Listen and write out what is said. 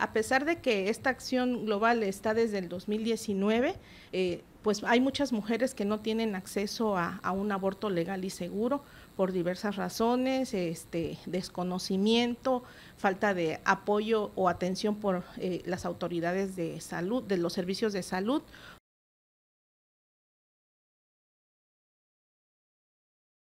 A pesar de que esta acción global está desde el 2019, eh, pues hay muchas mujeres que no tienen acceso a, un aborto legal y seguro por diversas razones, este, desconocimiento, falta de apoyo o atención por eh, las autoridades de salud, de los servicios de salud